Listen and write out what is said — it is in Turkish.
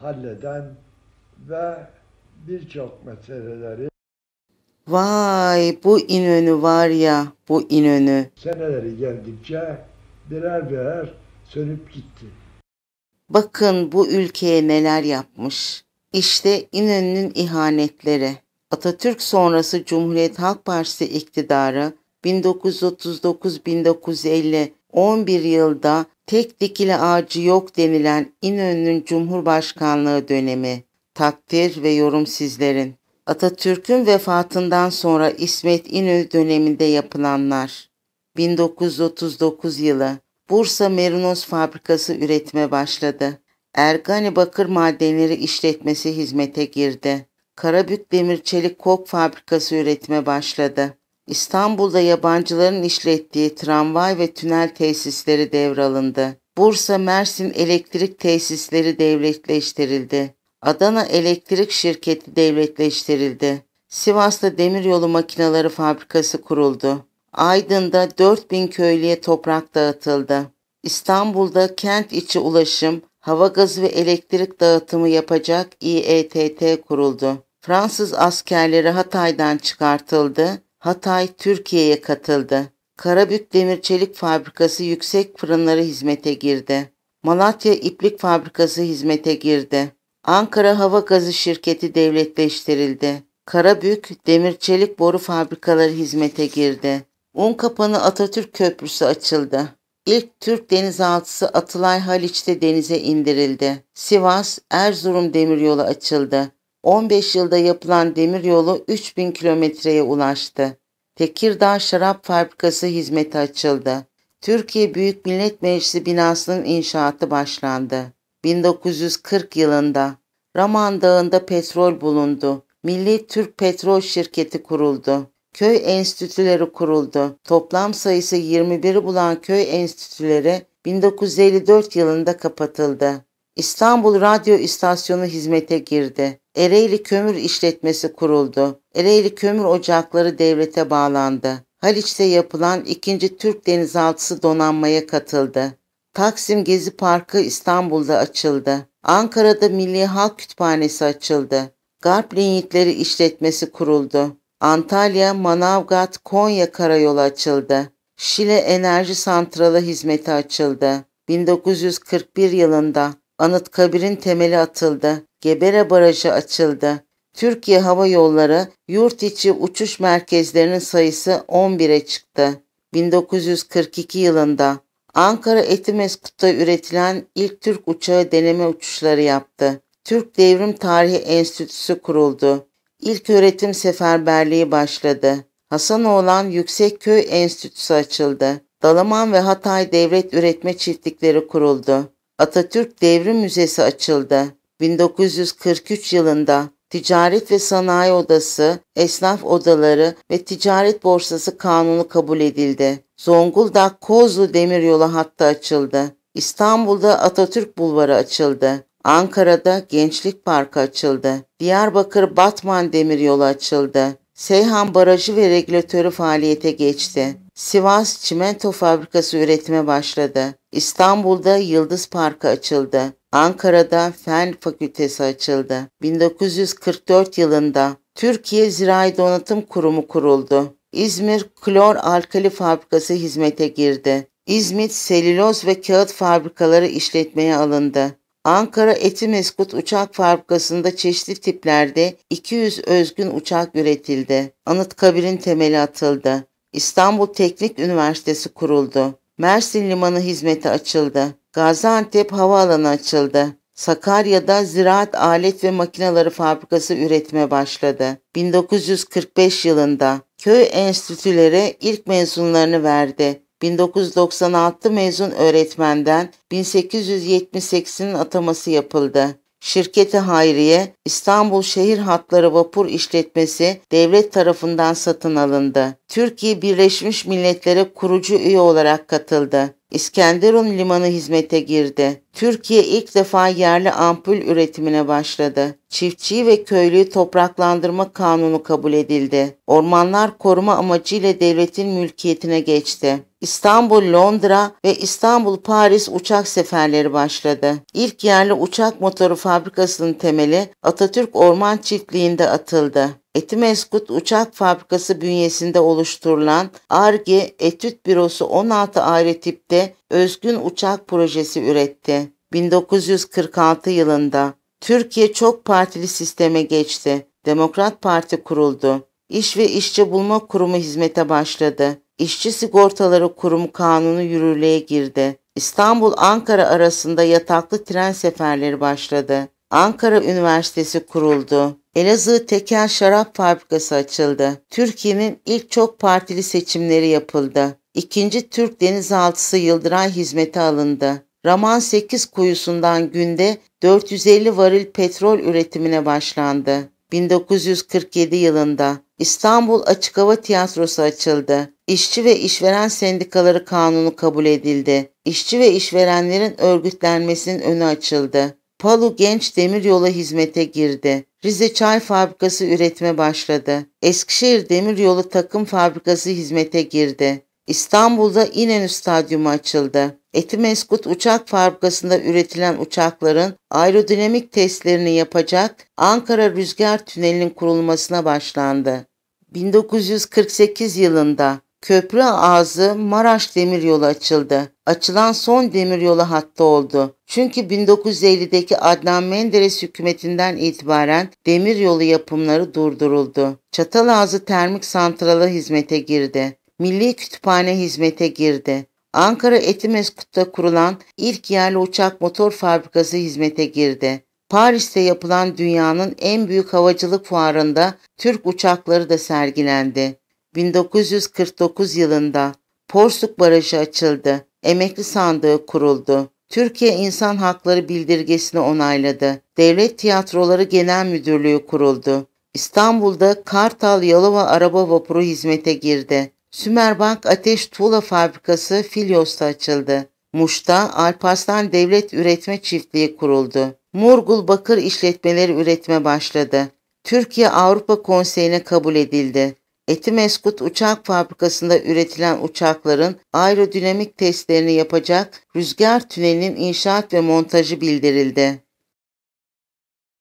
halleden ve birçok meseleleri Vay bu inönü var ya bu inönü. Seneleri geldikçe birer birer sönüp gitti. Bakın bu ülkeye neler yapmış. İşte inönü'nün ihanetleri. Atatürk sonrası Cumhuriyet Halk Partisi iktidarı 1939-1950 11 yılda tek dikili ağacı yok denilen İnönü'nün Cumhurbaşkanlığı dönemi, takdir ve yorum sizlerin. Atatürk'ün vefatından sonra İsmet İnönü döneminde yapılanlar. 1939 yılı Bursa Merinos Fabrikası üretime başladı. Ergani Bakır Madenleri İşletmesi hizmete girdi. Karabük Demir Çelik Kok Fabrikası üretime başladı. İstanbul'da yabancıların işlettiği tramvay ve tünel tesisleri devralındı. Bursa-Mersin elektrik tesisleri devletleştirildi. Adana Elektrik Şirketi devletleştirildi. Sivas'ta demiryolu makinaları fabrikası kuruldu. Aydın'da 4000 köylüye toprak dağıtıldı. İstanbul'da kent içi ulaşım, hava gazı ve elektrik dağıtımı yapacak İETT kuruldu. Fransız askerleri Hatay'dan çıkartıldı Hatay Türkiye'ye katıldı. Karabük Demir Çelik Fabrikası yüksek fırınları hizmete girdi. Malatya İplik Fabrikası hizmete girdi. Ankara Hava Gazı Şirketi devletleştirildi. Karabük Demir Çelik Boru Fabrikaları hizmete girdi. Unkapanı Atatürk Köprüsü açıldı. İlk Türk denizaltısı Atılay Haliç'te denize indirildi. Sivas Erzurum demiryolu açıldı. 15 yılda yapılan demiryolu 3000 kilometreye ulaştı. Tekirdağ Şarap Fabrikası hizmete açıldı. Türkiye Büyük Millet Meclisi binasının inşaatı başlandı. 1940 yılında Raman Dağı'nda petrol bulundu. Milli Türk Petrol Şirketi kuruldu. Köy enstitüleri kuruldu. Toplam sayısı 21'i bulan köy enstitüleri 1954 yılında kapatıldı. İstanbul Radyo İstasyonu hizmete girdi. Ereğli Kömür İşletmesi kuruldu. Ereğli Kömür Ocakları devlete bağlandı. Haliç'te yapılan 2. Türk Denizaltısı donanmaya katıldı. Taksim Gezi Parkı İstanbul'da açıldı. Ankara'da Milli Halk Kütüphanesi açıldı. Garp Linyitleri İşletmesi kuruldu. Antalya, Manavgat, Konya karayolu açıldı. Şile Enerji Santralı hizmeti açıldı. 1941 yılında Anıtkabir'in temeli atıldı. Gebere Barajı açıldı. Türkiye Hava Yolları yurt içi uçuş merkezlerinin sayısı 11'e çıktı. 1942 yılında Ankara Etimeskut'ta üretilen ilk Türk uçağı deneme uçuşları yaptı. Türk Devrim Tarihi Enstitüsü kuruldu. İlk öğretim seferberliği başladı. Hasan Hasanoğlan Yüksekköy Enstitüsü açıldı. Dalaman ve Hatay Devlet Üretme Çiftlikleri kuruldu. Atatürk Devrim Müzesi açıldı. 1943 yılında Ticaret ve Sanayi Odası, Esnaf Odaları ve Ticaret Borsası Kanunu kabul edildi. Zonguldak-Kozlu demiryolu hattı açıldı. İstanbul'da Atatürk Bulvarı açıldı. Ankara'da Gençlik Parkı açıldı. Diyarbakır-Batman demiryolu açıldı. Seyhan Barajı ve regülatörü faaliyete geçti. Sivas Çimento Fabrikası üretime başladı. İstanbul'da Yıldız Parkı açıldı. Ankara'da Fen Fakültesi açıldı. 1944 yılında Türkiye Zirai Donatım Kurumu kuruldu. İzmir Klor Alkali Fabrikası hizmete girdi. İzmit Seliloz ve Kağıt Fabrikaları işletmeye alındı. Ankara Etimeskut Uçak Fabrikası'nda çeşitli tiplerde 200 özgün uçak üretildi. Anıtkabir'in temeli atıldı. İstanbul Teknik Üniversitesi kuruldu. Mersin Limanı hizmete açıldı. Gaziantep Havaalanı açıldı. Sakarya'da ziraat alet ve makineleri fabrikası üretime başladı. 1945 yılında köy enstitülere ilk mezunlarını verdi. 1996 mezun öğretmenden 1878'in ataması yapıldı. Şirketi Hayriye İstanbul Şehir Hatları Vapur İşletmesi devlet tarafından satın alındı. Türkiye Birleşmiş Milletler'e kurucu üye olarak katıldı. İskenderun Limanı hizmete girdi. Türkiye ilk defa yerli ampul üretimine başladı. Çiftçiyi ve köylüyü topraklandırma kanunu kabul edildi. Ormanlar koruma amacıyla devletin mülkiyetine geçti. İstanbul, Londra ve İstanbul-Paris uçak seferleri başladı. İlk yerli uçak motoru fabrikasının temeli Atatürk Orman Çiftliği'nde atıldı. Etimeskut Uçak Fabrikası bünyesinde oluşturulan ARGE Etüt Bürosu 16 ayrı tipte özgün uçak projesi üretti. 1946 yılında Türkiye çok partili sisteme geçti. Demokrat Parti kuruldu. İş ve İşçi Bulma Kurumu hizmete başladı. İşçi Sigortaları Kurumu kanunu yürürlüğe girdi. İstanbul-Ankara arasında yataklı tren seferleri başladı. Ankara Üniversitesi kuruldu. Elazığ Tekel Şarap Fabrikası açıldı. Türkiye'nin ilk çok partili seçimleri yapıldı. İkinci Türk denizaltısı Yıldıray hizmete alındı. Raman 8 kuyusundan günde 450 varil petrol üretimine başlandı. 1947 yılında İstanbul Açık Hava Tiyatrosu açıldı. İşçi ve işveren Sendikaları Kanunu kabul edildi. İşçi ve işverenlerin örgütlenmesinin önü açıldı. Palu Genç Demiryolu hizmete girdi. Rize Çay Fabrikası üretime başladı. Eskişehir Demiryolu Takım Fabrikası hizmete girdi. İstanbul'da İnönü Stadyumu açıldı. Etimeskut Uçak Fabrikası'nda üretilen uçakların aerodinamik testlerini yapacak Ankara Rüzgar Tüneli'nin kurulmasına başlandı. 1948 yılında Köprü ağzı Maraş demiryolu açıldı. Açılan son demiryolu hattı oldu. Çünkü 1950'deki Adnan Menderes hükümetinden itibaren demiryolu yapımları durduruldu. Çatalazı Termik Santralı hizmete girdi. Milli Kütüphane hizmete girdi. Ankara Etimeskut'ta kurulan ilk yerli uçak motor fabrikası hizmete girdi. Paris'te yapılan dünyanın en büyük havacılık fuarında Türk uçakları da sergilendi. 1949 yılında Porsuk Barajı açıldı. Emekli sandığı kuruldu. Türkiye İnsan Hakları Bildirgesini onayladı. Devlet Tiyatroları Genel Müdürlüğü kuruldu. İstanbul'da Kartal Yalova Araba Vapuru hizmete girdi. Sümerbank Ateş Tuğla Fabrikası Filyos'ta açıldı. Muş'ta Alparslan Devlet Üretme Çiftliği kuruldu. Murgul Bakır İşletmeleri üretme başladı. Türkiye Avrupa Konseyi'ne kabul edildi. Etimeskut Uçak Fabrikası'nda üretilen uçakların aerodinamik testlerini yapacak rüzgar tünelinin inşaat ve montajı bildirildi.